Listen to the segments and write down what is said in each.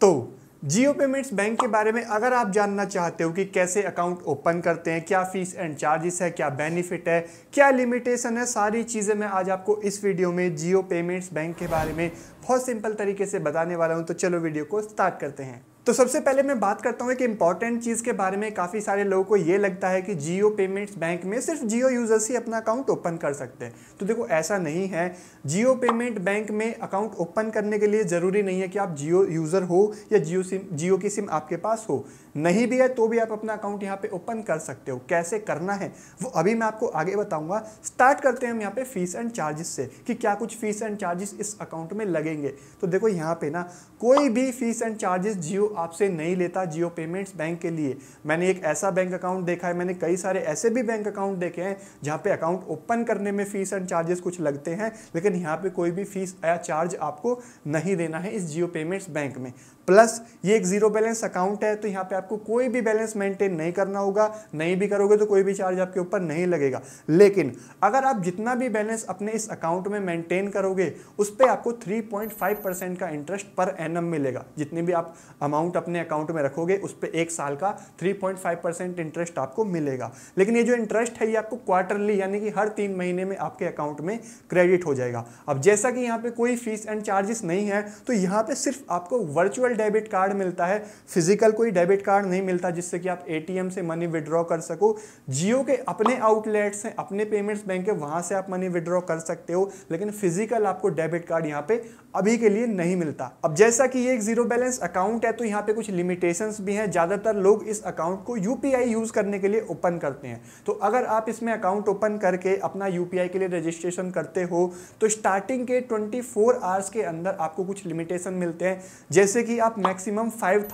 तो जियो payments bank के बारे में अगर आप जानना चाहते हो कि कैसे अकाउंट ओपन करते हैं क्या फीस एंड चार्जेस है क्या बेनिफिट है क्या लिमिटेशन है सारी चीज़ें मैं आज आपको इस वीडियो में जियो पेमेंट्स बैंक के बारे में बहुत सिंपल तरीके से बताने वाला हूं तो चलो वीडियो को स्टार्ट करते हैं तो सबसे पहले मैं बात करता हूँ एक इंपॉर्टेंट चीज़ के बारे में काफ़ी सारे लोगों को ये लगता है कि जियो पेमेंट्स बैंक में सिर्फ जियो यूज़र्स ही अपना अकाउंट ओपन कर सकते हैं तो देखो ऐसा नहीं है जियो पेमेंट बैंक में अकाउंट ओपन करने के लिए ज़रूरी नहीं है कि आप जियो यूज़र हो या जियो सिम जियो की सिम आपके पास हो नहीं भी है तो भी आप अपना अकाउंट यहाँ पे ओपन कर सकते हो कैसे करना है वो अभी मैं आपको आगे बताऊंगा स्टार्ट करते हैं हम यहाँ पे फीस एंड चार्जेस से कि क्या कुछ फीस एंड चार्जेस इस अकाउंट में लगेंगे तो देखो यहाँ पे ना कोई भी फीस एंड चार्जेस जियो आपसे नहीं लेता जियो पेमेंट्स बैंक के लिए मैंने एक ऐसा बैंक अकाउंट देखा है मैंने कई सारे ऐसे भी बैंक अकाउंट देखे हैं जहाँ पे अकाउंट ओपन करने में फीस एंड चार्जेस कुछ लगते हैं लेकिन यहाँ पे कोई भी फीस या चार्ज आपको नहीं देना है इस जियो पेमेंट्स बैंक में प्लस ये एक जीरो बैलेंस अकाउंट है तो यहाँ पे आप आपको कोई भी बैलेंस मेंटेन नहीं करना होगा नहीं भी करोगे तो कोई भी चार्ज आपके ऊपर नहीं लगेगा लेकिन अगर आप जितना भी बैलेंस अपने इस अकाउंट में मेंटेन करोगे उस पर आपको 3.5 परसेंट का इंटरेस्ट पर एनम मिलेगा जितने भी आप अमाउंट अपने अकाउंट में रखोगे उस पर एक साल का 3.5 परसेंट इंटरेस्ट आपको मिलेगा लेकिन ये जो इंटरेस्ट है ये आपको क्वार्टरली यानी कि हर तीन महीने में आपके अकाउंट में क्रेडिट हो जाएगा अब जैसा कि यहाँ पे कोई फीस एंड चार्जेस नहीं है तो यहाँ पे सिर्फ आपको वर्चुअल डेबिट कार्ड मिलता है फिजिकल कोई डेबिट कार्ड कार्ड नहीं मिलता जिससे कि आप एटीएम से मनी विड्रॉ कर सको जियो के अपने आउटलेट्स हैं अपने पेमेंट्स बैंक है वहाँ से आप मनी विड्रॉ कर सकते हो लेकिन फिजिकल आपको डेबिट कार्ड यहाँ पे अभी के लिए नहीं मिलता अब जैसा कि ये एक जीरो बैलेंस अकाउंट है तो यहाँ पे कुछ लिमिटेशंस भी हैं ज़्यादातर लोग इस अकाउंट को यूपीआई यूज़ करने के लिए ओपन करते हैं तो अगर आप इसमें अकाउंट ओपन करके अपना यूपीआई के लिए रजिस्ट्रेशन करते हो तो स्टार्टिंग के ट्वेंटी आवर्स के अंदर आपको कुछ लिमिटेशन मिलते हैं जैसे कि आप मैक्सिमम फाइव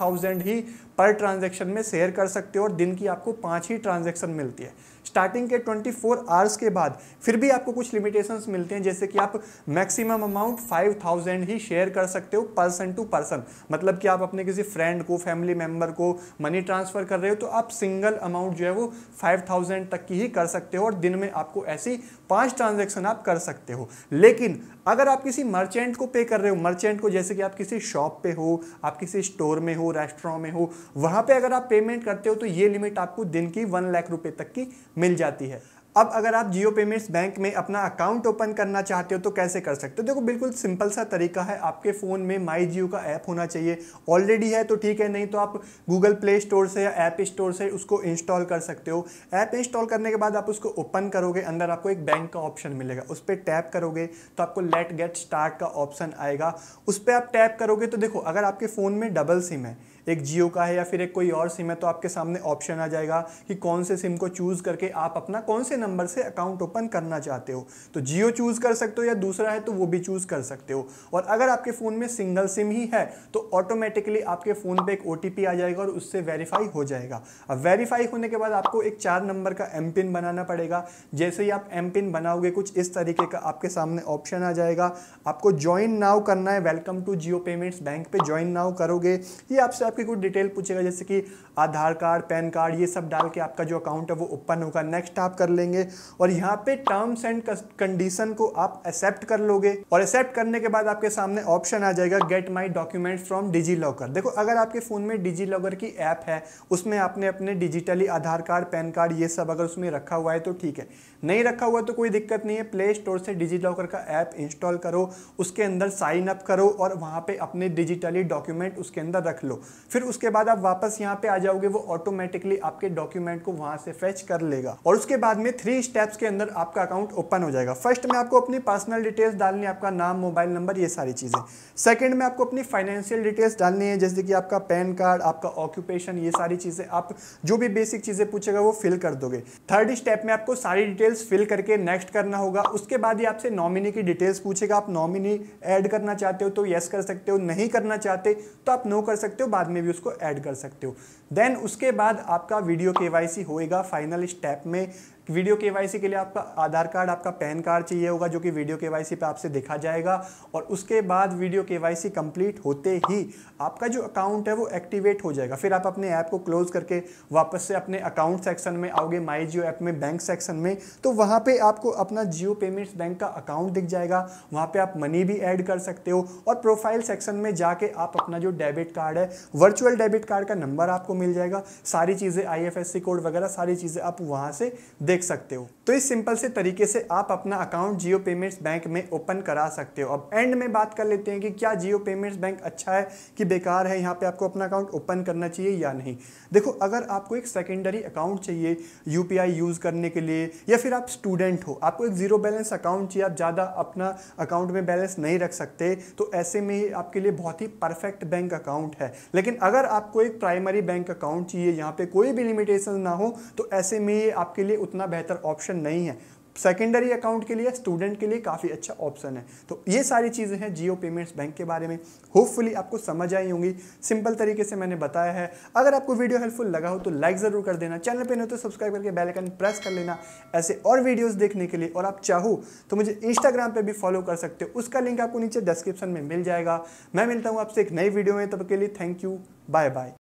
ही पर ट्रांजैक्शन में शेयर कर सकते हो और दिन की आपको पाँच ही ट्रांजैक्शन मिलती है स्टार्टिंग के 24 फोर आवर्स के बाद फिर भी आपको कुछ लिमिटेशंस मिलते हैं जैसे कि आप मैक्सिमम अमाउंट 5000 ही शेयर कर सकते हो पर्सन टू पर्सन मतलब कि आप अपने किसी फ्रेंड को फैमिली मेम्बर को मनी ट्रांसफ़र कर रहे हो तो आप सिंगल अमाउंट जो है वो 5000 तक की ही कर सकते हो और दिन में आपको ऐसी पांच ट्रांजेक्शन आप कर सकते हो लेकिन अगर आप किसी मर्चेंट को पे कर रहे हो मर्चेंट को जैसे कि आप किसी शॉप पे हो आप किसी स्टोर में हो रेस्टोरों में हो वहां पे अगर आप पेमेंट करते हो तो ये लिमिट आपको दिन की वन लाख रुपए तक की मिल जाती है अब अगर आप जियो पेमेंट्स बैंक में अपना अकाउंट ओपन करना चाहते हो तो कैसे कर सकते हो देखो बिल्कुल सिंपल सा तरीका है आपके फ़ोन में माई जियो का ऐप होना चाहिए ऑलरेडी है तो ठीक है नहीं तो आप गूगल प्ले स्टोर से या ऐप स्टोर से उसको इंस्टॉल कर सकते हो ऐप इंस्टॉल करने के बाद आप उसको ओपन करोगे अंदर आपको एक बैंक का ऑप्शन मिलेगा उस पर टैप करोगे तो आपको लेट गेट स्टार्ट का ऑप्शन आएगा उस पर आप टैप करोगे तो देखो अगर आपके फ़ोन में डबल सिम है एक जियो का है या फिर एक कोई और सिम है तो आपके सामने ऑप्शन आ जाएगा कि कौन से सिम को चूज़ करके आप अपना कौन से नंबर से अकाउंट ओपन करना चाहते हो तो जियो चूज़ कर सकते हो या दूसरा है तो वो भी चूज़ कर सकते हो और अगर आपके फ़ोन में सिंगल सिम ही है तो ऑटोमेटिकली आपके फ़ोन पर एक ओ आ जाएगा और उससे वेरीफाई हो जाएगा अब वेरीफाई होने के बाद आपको एक चार नंबर का एम पिन बनाना पड़ेगा जैसे ही आप एम पिन बनाओगे कुछ इस तरीके का आपके सामने ऑप्शन आ जाएगा आपको ज्वाइन नाउ करना है welcome to Jio payments bank पे ज्वाइन नाउ करोगे ये आपसे आपकी कुछ डिटेल पूछेगा जैसे कि आधार कार्ड पैन कार्ड ये सब डाल के आपका जो अकाउंट है वो ओपन होगा नेक्स्ट आप कर लेंगे और यहाँ पे टर्म्स एंड कंडीशन को आप एक्सेप्ट कर लोगे और एक्सेप्ट करने के बाद आपके सामने ऑप्शन आ जाएगा get my document from DigiLocker देखो अगर आपके फ़ोन में डिजी लॉकर की ऐप है उसमें आपने अपने digitally Aadhaar card PAN card ये सब अगर उसमें रखा हुआ है तो ठीक है नहीं रखा हुआ तो कोई दिक्कत नहीं है प्ले स्टोर से डिजी लॉकर का ऐप इंस्टॉल करो उसके अंदर साइन अप करो और वहां पे अपने डिजिटली डॉक्यूमेंट उसके अंदर रख लो फिर उसके बाद आप वापस यहाँ पे आ जाओगे वो ऑटोमेटिकली आपके डॉक्यूमेंट को वहां से फेच कर लेगा और उसके बाद में थ्री स्टेप्स के अंदर आपका अकाउंट ओपन हो जाएगा फर्स्ट में आपको अपनी पर्सनल डिटेल्स डालनी है आपका नाम मोबाइल नंबर ये सारी चीज़ें सेकेंड में आपको अपनी फाइनेंशियल डिटेल्स डालनी है जैसे कि आपका पैन कार्ड आपका ऑक्यूपेशन ये सारी चीज़ें आप जो भी बेसिक चीज़ें पूछेगा वो फिल कर दोगे थर्ड स्टेप में आपको सारी डिटेल्स फिल करके नेक्स्ट करना होगा उसके बाद ही आपसे नॉमिनी की डिटेल्स पूछेगा आप नॉमिनी एड करना चाहते हो तो यस कर सकते हो नहीं करना चाहते तो आप नो कर सकते हो बाद में भी उसको ऐड कर सकते हो देन उसके बाद आपका वीडियो के होएगा फाइनल स्टेप में वीडियो सी के लिए आपका आधार कार्ड आपका पैन कार्ड चाहिए होगा जो कि वीडियो सी पर आपसे दिखा जाएगा और उसके बाद वीडियो के सी कंप्लीट होते ही आपका जो अकाउंट है वो एक्टिवेट हो जाएगा फिर आप अपने ऐप को क्लोज करके वापस से अपने अकाउंट सेक्शन में आओगे माई जियो ऐप में बैंक सेक्शन में तो वहाँ पर आपको अपना जियो पेमेंट्स बैंक का अकाउंट दिख जाएगा वहाँ पर आप मनी भी ऐड कर सकते हो और प्रोफाइल सेक्शन में जाके आप अपना जो डेबिट कार्ड है वर्चुअल डेबिट कार्ड का नंबर आपको मिल जाएगा सारी चीज़ें आई कोड वगैरह सारी चीज़ें आप वहाँ से देख सकते हो तो इस सिंपल से तरीके से आप अपना अकाउंट जियो पेमेंट्स बैंक में ओपन करा सकते हो अब एंड में बात कर लेते हैं कि क्या जियो पेमेंट्स बैंक अच्छा है कि बेकार है यहाँ पे आपको अपना अकाउंट ओपन करना चाहिए या नहीं देखो अगर आपको एक सेकेंडरी अकाउंट चाहिए यू यूज़ करने के लिए या फिर आप स्टूडेंट हो आपको एक ज़ीरो बैलेंस अकाउंट चाहिए आप ज़्यादा अपना अकाउंट में बैलेंस नहीं रख सकते तो ऐसे में ही आपके लिए बहुत ही परफेक्ट बैंक अकाउंट है लेकिन अगर आपको एक प्राइमरी बैंक अकाउंट चाहिए यहाँ पर कोई भी लिमिटेशन ना हो तो ऐसे में आपके लिए उतना उतना बेहतर ऑप्शन नहीं है सेकेंडरी अकाउंट के लिए स्टूडेंट के लिए काफ़ी अच्छा ऑप्शन है तो ये सारी चीज़ें हैं जियो पेमेंट्स बैंक के बारे में होपफुली आपको समझ आई होंगी सिंपल तरीके से मैंने बताया है अगर आपको वीडियो हेल्पफुल लगा हो तो लाइक ज़रूर कर देना चैनल पर नहीं तो सब्सक्राइब करके बेल आइकन प्रेस कर लेना ऐसे और वीडियोज देखने के लिए और आप चाहो तो मुझे इंस्टाग्राम पर भी फॉलो कर सकते हो उसका लिंक आपको नीचे डिस्क्रिप्शन में मिल जाएगा मैं मिलता हूँ आपसे एक नई वीडियो में तब के लिए थैंक यू बाय बाय